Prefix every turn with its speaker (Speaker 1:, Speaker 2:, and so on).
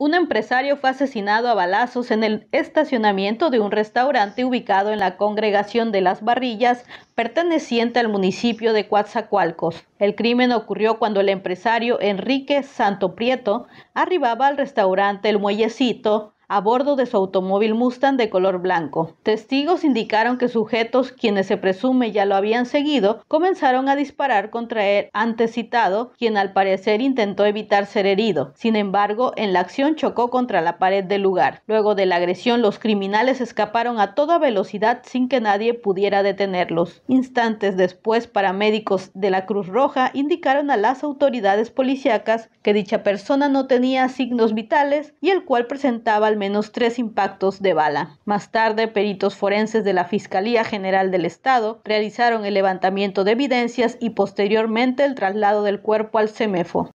Speaker 1: Un empresario fue asesinado a balazos en el estacionamiento de un restaurante ubicado en la congregación de las Barrillas, perteneciente al municipio de Coatzacoalcos. El crimen ocurrió cuando el empresario Enrique Santo Prieto arribaba al restaurante El Muellecito a bordo de su automóvil Mustang de color blanco. Testigos indicaron que sujetos, quienes se presume ya lo habían seguido, comenzaron a disparar contra el antecitado, quien al parecer intentó evitar ser herido. Sin embargo, en la acción chocó contra la pared del lugar. Luego de la agresión, los criminales escaparon a toda velocidad sin que nadie pudiera detenerlos. Instantes después, paramédicos de la Cruz Roja indicaron a las autoridades policíacas que dicha persona no tenía signos vitales y el cual presentaba al menos tres impactos de bala. Más tarde, peritos forenses de la Fiscalía General del Estado realizaron el levantamiento de evidencias y posteriormente el traslado del cuerpo al CEMEFO.